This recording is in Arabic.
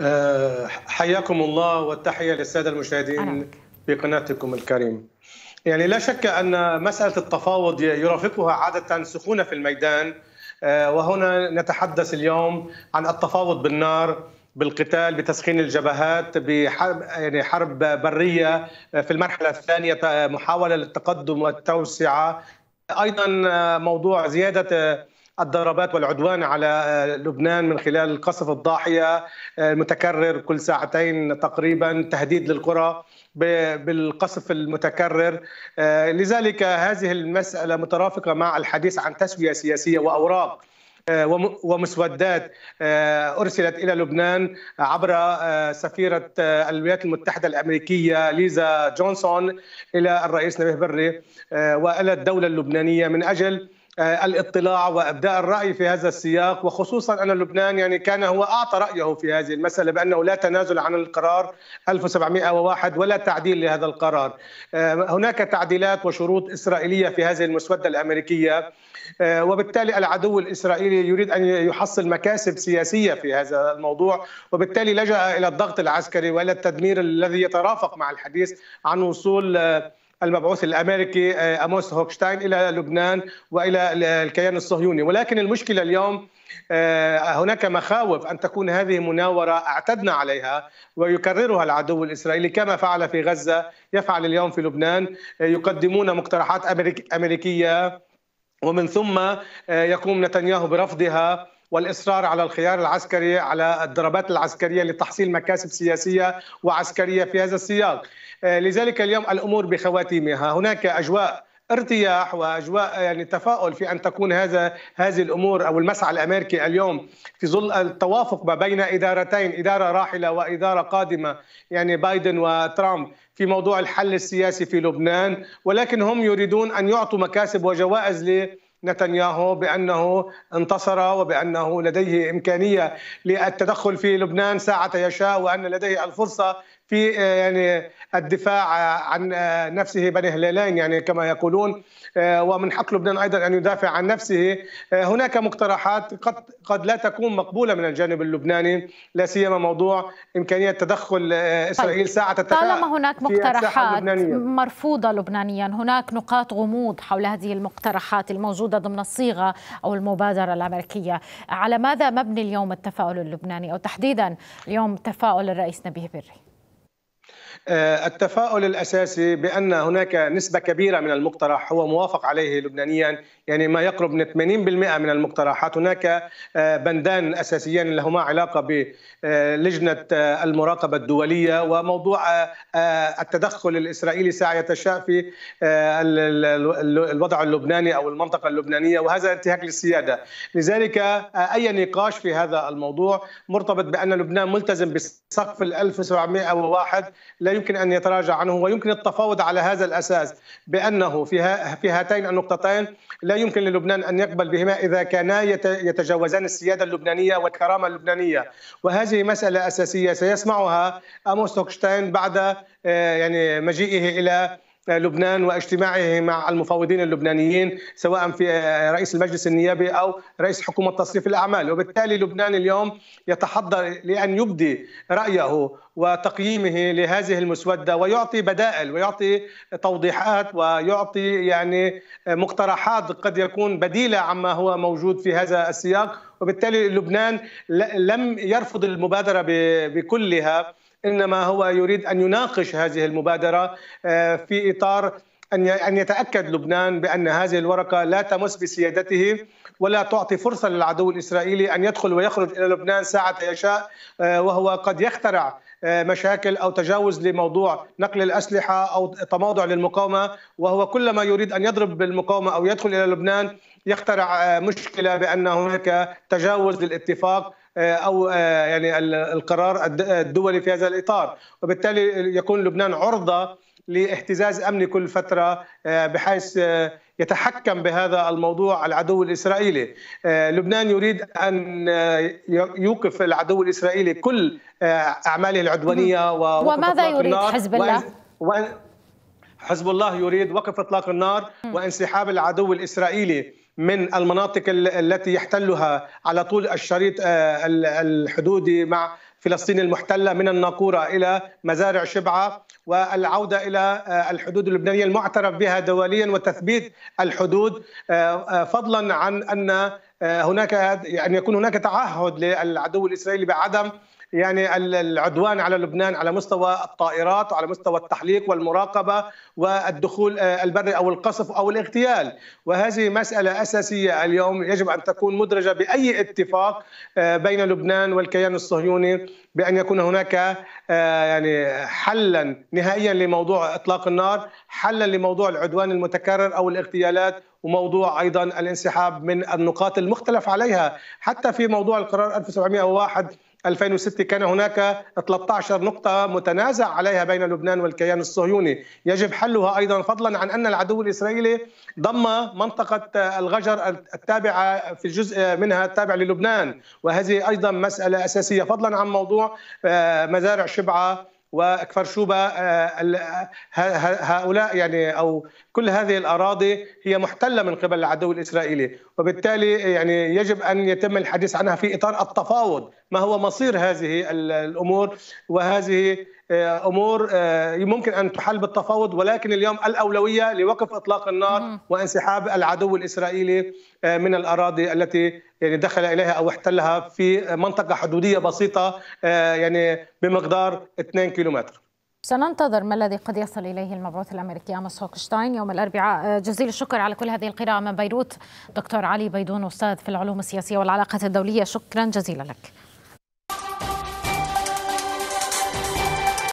آه، حياكم الله والتحيه للساده المشاهدين في قناتكم الكريمه. يعني لا شك ان مساله التفاوض يرافقها عاده سخونه في الميدان آه، وهنا نتحدث اليوم عن التفاوض بالنار بالقتال بتسخين الجبهات بحرب يعني حرب بريه آه، في المرحله الثانيه محاوله للتقدم والتوسعه ايضا موضوع زياده الضربات والعدوان على آه، لبنان من خلال قصف الضاحيه آه، المتكرر كل ساعتين تقريبا تهديد للقرى بالقصف المتكرر آه، لذلك هذه المساله مترافقه مع الحديث عن تسويه سياسيه واوراق ومسودات ارسلت الى لبنان عبر سفيره الولايات المتحده الامريكيه ليزا جونسون الى الرئيس نبيه بري والى الدوله اللبنانيه من اجل آه، الاطلاع وابداء الراي في هذا السياق وخصوصا ان لبنان يعني كان هو اعطى رايه في هذه المساله بانه لا تنازل عن القرار 1701 ولا تعديل لهذا القرار. آه، هناك تعديلات وشروط اسرائيليه في هذه المسوده الامريكيه آه، وبالتالي العدو الاسرائيلي يريد ان يحصل مكاسب سياسيه في هذا الموضوع وبالتالي لجا الى الضغط العسكري والى التدمير الذي يترافق مع الحديث عن وصول المبعوث الامريكي آه، اموس هوكشتاين الى لبنان والى الكيان الصهيوني ولكن المشكله اليوم آه، هناك مخاوف ان تكون هذه مناوره اعتدنا عليها ويكررها العدو الاسرائيلي كما فعل في غزه يفعل اليوم في لبنان آه، يقدمون مقترحات امريكيه ومن ثم يقوم نتنياهو برفضها والاصرار على الخيار العسكري على الضربات العسكريه لتحصيل مكاسب سياسيه وعسكريه في هذا السياق آه، لذلك اليوم الامور بخواتيمها هناك اجواء ارتياح واجواء يعني تفاؤل في ان تكون هذا هذه الامور او المسعى الامريكي اليوم في ظل التوافق ما بين ادارتين اداره راحله واداره قادمه يعني بايدن وترامب في موضوع الحل السياسي في لبنان ولكن هم يريدون ان يعطوا مكاسب وجوائز ل نتنياهو بانه انتصر وبانه لديه امكانيه للتدخل في لبنان ساعه يشاء وان لديه الفرصه في آه، يعني الدفاع آه، عن آه، نفسه بني هلالين يعني كما يقولون ومن حق لبنان ايضا ان يدافع عن نفسه هناك مقترحات قد قد لا تكون مقبوله من الجانب اللبناني لا سيما موضوع امكانيه تدخل اسرائيل طيب، ساعه التفاعل طالما هناك مقترحات مرفوضه لبنانيا هناك نقاط غموض حول هذه المقترحات الموجوده ضمن الصيغه او المبادره الامريكيه على ماذا مبني اليوم التفاؤل اللبناني او تحديدا اليوم تفاؤل الرئيس نبيه بري آه، التفاؤل الاساسي بان هناك نسبه كبيره من المقترح هو موافق عليه لبنانيا يعني ما يقرب من 80% من المقترحات هناك آه، بندان اساسيان لهما علاقه بلجنه آه، المراقبه الدوليه وموضوع التدخل الاسرائيلي ساعه يتشاء في الوضع اللبناني او المنطقه اللبنانيه وهذا انتهاك للسياده لذلك اي نقاش في هذا الموضوع مرتبط بان لبنان ملتزم بسقف ال 1701 لا يمكن ان يتراجع عنه ويمكن التفاوض على هذا الاساس بانه في في هاتين النقطتين لا يمكن للبنان ان يقبل بهما اذا كانا يتجاوزان السياده اللبنانيه والكرامه اللبنانيه وهذه مساله اساسيه سيسمعها اموس هوكشتاين بعد آه، يعني مجيئه الى لبنان واجتماعه مع المفاوضين اللبنانيين سواء في رئيس المجلس النيابي او رئيس حكومه تصريف الاعمال، وبالتالي لبنان اليوم يتحضر لان يبدي رايه وتقييمه لهذه المسوده ويعطي بدائل ويعطي توضيحات ويعطي يعني مقترحات قد يكون بديله عما هو موجود في هذا السياق، وبالتالي لبنان لم يرفض المبادره بكلها انما هو يريد ان يناقش هذه المبادره آه، في اطار ان ان يتاكد لبنان بان هذه الورقه لا تمس بسيادته ولا تعطي فرصه للعدو الاسرائيلي ان يدخل ويخرج الى لبنان ساعه يشاء آه، وهو قد يخترع آه، مشاكل او تجاوز لموضوع نقل الاسلحه او تموضع للمقاومه وهو كلما يريد ان يضرب بالمقاومه او يدخل الى لبنان يخترع مشكله بان هناك تجاوز للاتفاق آه، او آه، يعني القرار الدولي في هذا الاطار وبالتالي يكون لبنان عرضه لاهتزاز امني كل فتره آه، بحيث يتحكم بهذا الموضوع العدو الاسرائيلي. لبنان يريد ان يوقف العدو الاسرائيلي كل اعماله العدوانيه وماذا يريد حزب الله؟ حزب الله يريد وقف اطلاق النار وانسحاب العدو الاسرائيلي من المناطق التي يحتلها على طول الشريط آه، الحدودي مع فلسطين المحتله من الناقوره الى مزارع شبعه والعوده الى آه، الحدود اللبنانيه المعترف بها دوليا وتثبيت الحدود آه، فضلا عن ان هناك ان يعني يكون هناك تعهد للعدو الاسرائيلي بعدم يعني العدوان على لبنان على مستوى الطائرات وعلى مستوى التحليق والمراقبه والدخول آه، البري او القصف او الاغتيال وهذه مساله اساسيه اليوم يجب ان تكون مدرجه باي اتفاق آه، بين لبنان والكيان الصهيوني بان يكون هناك آه، يعني حلا نهائيا لموضوع اطلاق النار، حلا لموضوع العدوان المتكرر او الاغتيالات وموضوع ايضا الانسحاب من النقاط المختلف عليها، حتى في موضوع القرار 1701 2006 كان هناك 13 نقطة متنازع عليها بين لبنان والكيان الصهيوني يجب حلها أيضا فضلا عن أن العدو الإسرائيلي ضم منطقة آه، الغجر التابعة في الجزء آه، منها التابع للبنان وهذه أيضا مسألة أساسية فضلا عن موضوع مزارع شبعه وكفر شوبة آه، آه، هؤلاء يعني أو كل هذه الأراضي هي محتلة من قبل العدو الإسرائيلي وبالتالي يعني يجب أن يتم الحديث عنها في إطار التفاوض ما هو مصير هذه الأمور وهذه آه، امور ممكن آه، ان تحل بالتفاوض ولكن اليوم الاولويه لوقف اطلاق النار وانسحاب العدو الاسرائيلي آه، من الاراضي التي يعني دخل اليها او احتلها في منطقه حدوديه بسيطه يعني بمقدار 2 كيلومتر سننتظر ما الذي قد يصل إليه المبعوث الأمريكي أمس هوكشتاين يوم الأربعاء جزيل الشكر على كل هذه القراءة من بيروت دكتور علي بيدون أستاذ في العلوم السياسية والعلاقات الدولية شكرا جزيلا لك